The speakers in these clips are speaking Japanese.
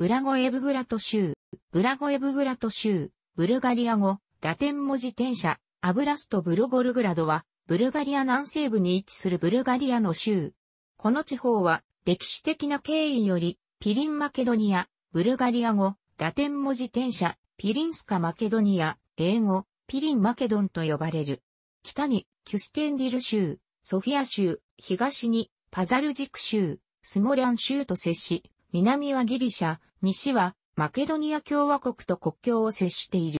ブラゴエブグラト州、ブラゴエブグラト州、ブルガリア語、ラテン文字転写、アブラスト・ブロゴルグラドは、ブルガリア南西部に位置するブルガリアの州。この地方は、歴史的な経緯より、ピリンマケドニア、ブルガリア語、ラテン文字転写、ピリンスカマケドニア、英語、ピリンマケドンと呼ばれる。北に、キュステンディル州、ソフィア州、東に、パザルジク州、スモリャン州と接し、南はギリシャ、西はマケドニア共和国と国境を接している。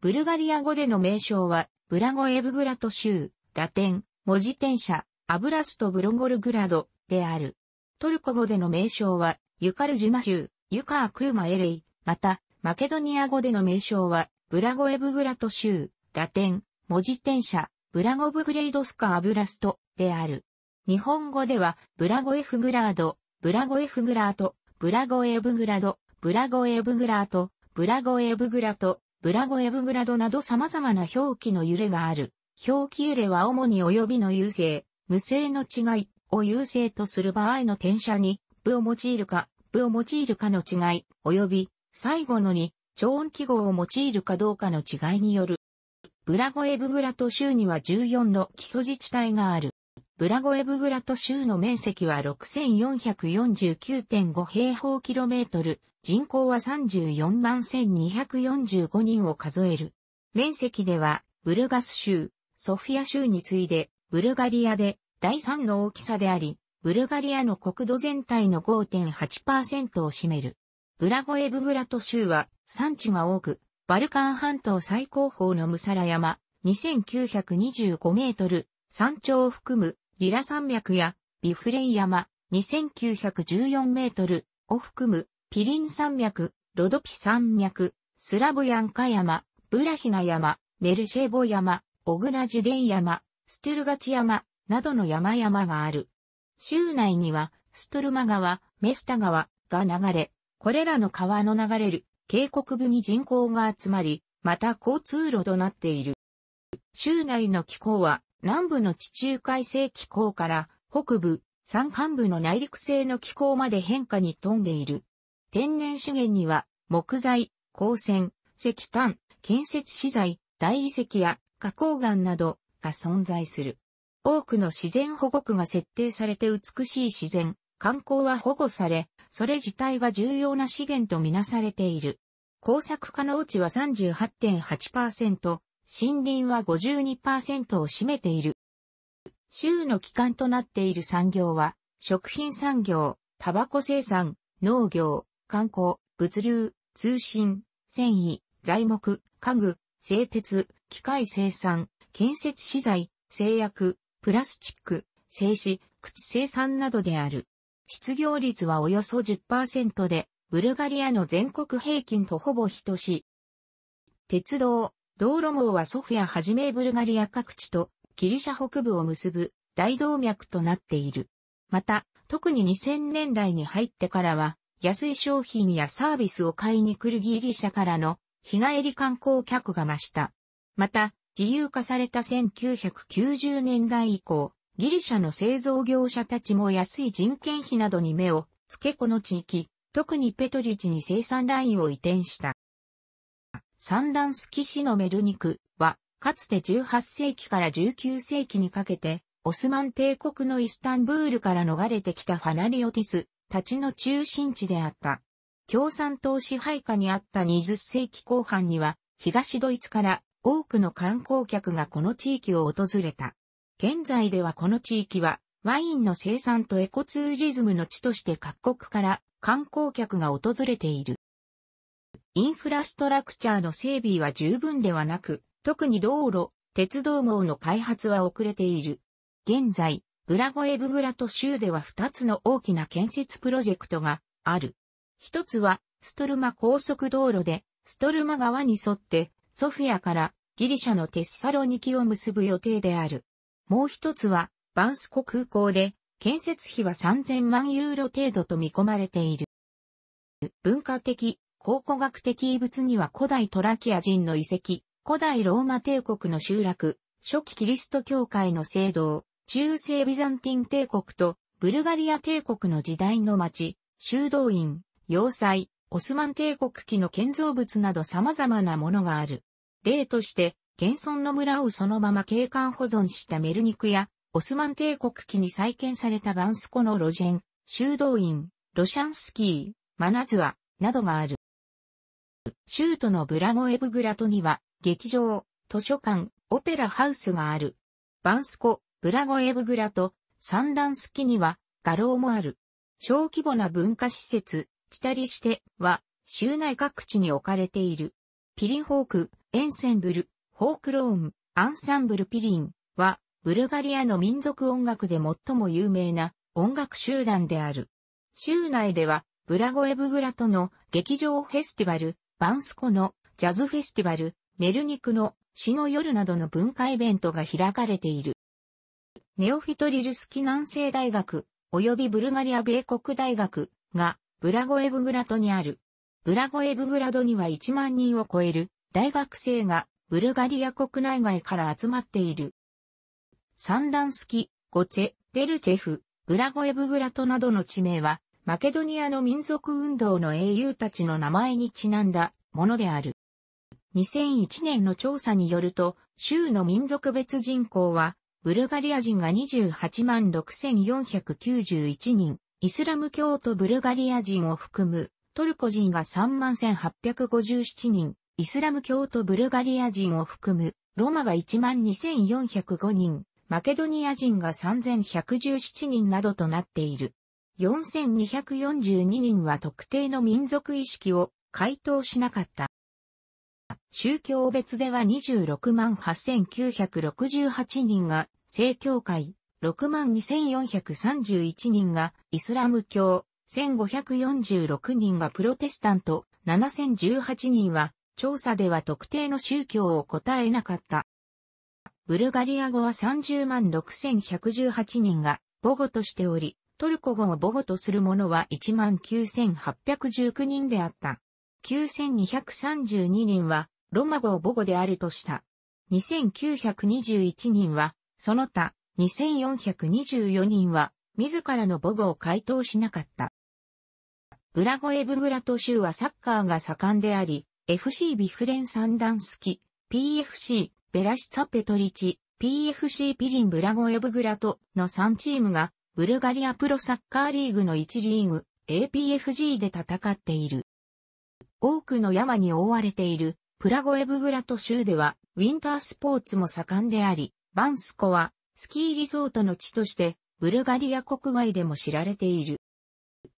ブルガリア語での名称は、ブラゴエブグラト州、ラテン、文字転写、アブラストブロゴルグラド、である。トルコ語での名称は、ユカルジュマ州、ユカークーマエレイ、また、マケドニア語での名称は、ブラゴエブグラト州、ラテン、文字転写、ブラゴブグレイドスカアブラスト、である。日本語では、ブラゴエフグラード、ブラゴエフグラート、ブラゴエブグラド、ブラゴエブグラート、ブラゴエブグラト、ブラゴエブグラドなど様々な表記の揺れがある。表記揺れは主に及びの優勢、無性の違いを優勢とする場合の転写に、部を用いるか、部を用いるかの違い、及び、最後のに、超音記号を用いるかどうかの違いによる。ブラゴエブグラト州には14の基礎自治体がある。ブラゴエブグラト州の面積は6449.5平方キロメートル、人口は34万1245人を数える。面積では、ブルガス州、ソフィア州に次いで、ブルガリアで第3の大きさであり、ブルガリアの国土全体の5.8%を占める。ブラゴエブグラト州は産地が多く、バルカン半島最高峰のムサラ山、2925メートル、山頂を含むリラ山脈やビフレン山2914メートルを含むピリン山脈、ロドピ山脈、スラブヤンカ山、ブラヒナ山、メルシェボ山、オグラジュデン山、ステルガチ山などの山々がある。州内にはストルマ川、メスタ川が流れ、これらの川の流れる渓谷部に人口が集まり、また交通路となっている。州内の気候は南部の地中海性気候から北部、山間部の内陸性の気候まで変化に富んでいる。天然資源には木材、光線、石炭、建設資材、大理石や花崗岩などが存在する。多くの自然保護区が設定されて美しい自然、観光は保護され、それ自体が重要な資源とみなされている。工作可能地は38.8%、森林は52%を占めている。州の基幹となっている産業は、食品産業、タバコ生産、農業、観光、物流、通信、繊維、材木、家具、製鉄、機械生産、建設資材、製薬、プラスチック、製紙、口生産などである。失業率はおよそ10%で、ブルガリアの全国平均とほぼ等しい。鉄道、道路網はソフィアはじめブルガリア各地とギリシャ北部を結ぶ大動脈となっている。また、特に2000年代に入ってからは、安い商品やサービスを買いに来るギリシャからの日帰り観光客が増した。また、自由化された1990年代以降、ギリシャの製造業者たちも安い人件費などに目をつけこの地域、特にペトリチに生産ラインを移転した。三段キシのメルニクは、かつて18世紀から19世紀にかけて、オスマン帝国のイスタンブールから逃れてきたファナリオティスたちの中心地であった。共産党支配下にあった20世紀後半には、東ドイツから多くの観光客がこの地域を訪れた。現在ではこの地域は、ワインの生産とエコツーリズムの地として各国から観光客が訪れている。インフラストラクチャーの整備は十分ではなく、特に道路、鉄道網の開発は遅れている。現在、ブラゴエブグラト州では2つの大きな建設プロジェクトがある。一つは、ストルマ高速道路で、ストルマ川に沿って、ソフィアからギリシャのテッサロニキを結ぶ予定である。もう一つは、バンスコ空港で、建設費は3000万ユーロ程度と見込まれている。文化的、考古学的遺物には古代トラキア人の遺跡、古代ローマ帝国の集落、初期キリスト教会の聖堂、中世ビザンティン帝国とブルガリア帝国の時代の町、修道院、要塞、オスマン帝国期の建造物など様々なものがある。例として、現存の村をそのまま景観保存したメルニクや、オスマン帝国期に再建されたバンスコの路ジェン、修道院、ロシャンスキー、マナズワ、などがある。州都のブラゴエブグラトには、劇場、図書館、オペラハウスがある。バンスコ、ブラゴエブグラト、サンダンスキには、画廊もある。小規模な文化施設、チタリシテは、州内各地に置かれている。ピリンホーク、エンセンブル、ホークローン、アンサンブルピリンは、ブルガリアの民族音楽で最も有名な音楽集団である。州内では、ブラゴエブグラトの劇場フェスティバル、バンスコのジャズフェスティバル、メルニクの死の夜などの文化イベントが開かれている。ネオフィトリルスキ南西大学、及びブルガリア米国大学が、ブラゴエブグラドにある。ブラゴエブグラドには1万人を超える大学生がブルガリア国内外から集まっている。サンダンスキ、ゴチェ、デルチェフ、ブラゴエブグラトなどの地名はマケドニアの民族運動の英雄たちの名前にちなんだものである。2001年の調査によると、州の民族別人口は、ブルガリア人が28万6491人、イスラム教徒ブルガリア人を含む、トルコ人が3万1857人、イスラム教徒ブルガリア人を含む、ロマが1 2405人、マケドニア人が3117人などとなっている。4242人は特定の民族意識を回答しなかった。宗教別では26万8968人が正教会、6万2431人がイスラム教、1546人がプロテスタント、7018人は調査では特定の宗教を答えなかった。ブルガリア語は30万6118人が母語としており、トルコ語を母語とする者は19,819人であった。9,232人はロマ語を母語であるとした。2,921人は、その他2,424人は、自らの母語を回答しなかった。ブラゴエブグラト州はサッカーが盛んであり、FC ビフレンサンダンスキ、PFC、ベラシツァペトリチ、PFC ピリンブラゴエブグラトの3チームがブルガリアプロサッカーリーグの1リーグ、APFG で戦っている。多くの山に覆われている、プラゴエブグラト州では、ウィンタースポーツも盛んであり、バンスコは、スキーリゾートの地として、ブルガリア国外でも知られている。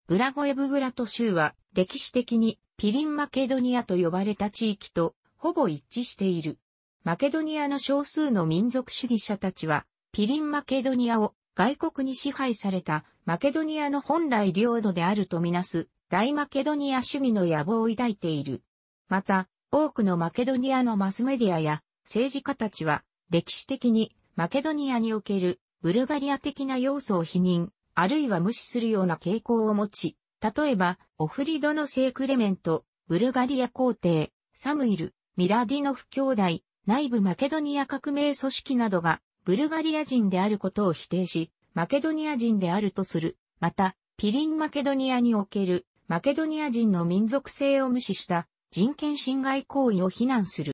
ブラゴエブグラト州は、歴史的に、ピリンマケドニアと呼ばれた地域と、ほぼ一致している。マケドニアの少数の民族主義者たちは、ピリンマケドニアを外国に支配されたマケドニアの本来領土であるとみなす大マケドニア主義の野望を抱いている。また、多くのマケドニアのマスメディアや政治家たちは歴史的にマケドニアにおけるブルガリア的な要素を否認、あるいは無視するような傾向を持ち、例えば、オフリドの聖クレメント、ブルガリア皇帝、サムイル、ミラディノフ兄弟、内部マケドニア革命組織などがブルガリア人であることを否定し、マケドニア人であるとする。また、ピリンマケドニアにおけるマケドニア人の民族性を無視した人権侵害行為を非難する。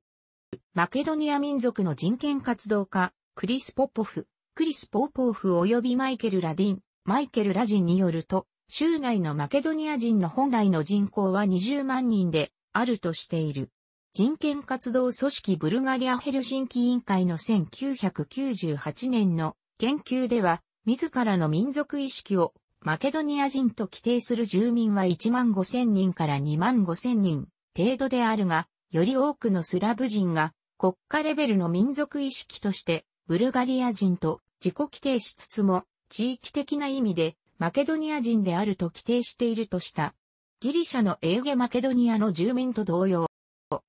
マケドニア民族の人権活動家、クリス・ポポフ、クリス・ポーポーフ及びマイケル・ラディン、マイケル・ラジンによると、州内のマケドニア人の本来の人口は20万人であるとしている。人権活動組織ブルガリアヘルシンキ委員会の1998年の研究では、自らの民族意識をマケドニア人と規定する住民は1万5千人から2万5千人程度であるが、より多くのスラブ人が国家レベルの民族意識としてブルガリア人と自己規定しつつも地域的な意味でマケドニア人であると規定しているとした。ギリシャのエーゲマケドニアの住民と同様、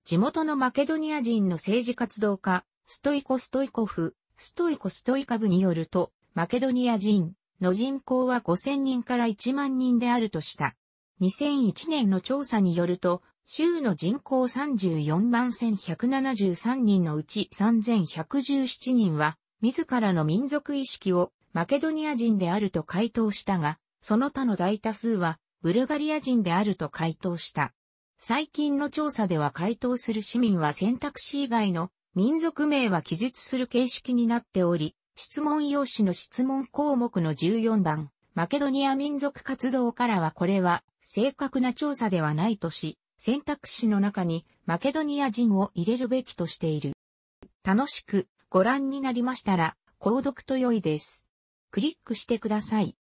地元のマケドニア人の政治活動家、ストイコ・ストイコフ、ストイコ・ストイカブによると、マケドニア人の人口は5000人から1万人であるとした。2001年の調査によると、州の人口34万1173人のうち3117人は、自らの民族意識をマケドニア人であると回答したが、その他の大多数はブルガリア人であると回答した。最近の調査では回答する市民は選択肢以外の民族名は記述する形式になっており、質問用紙の質問項目の14番、マケドニア民族活動からはこれは正確な調査ではないとし、選択肢の中にマケドニア人を入れるべきとしている。楽しくご覧になりましたら、購読と良いです。クリックしてください。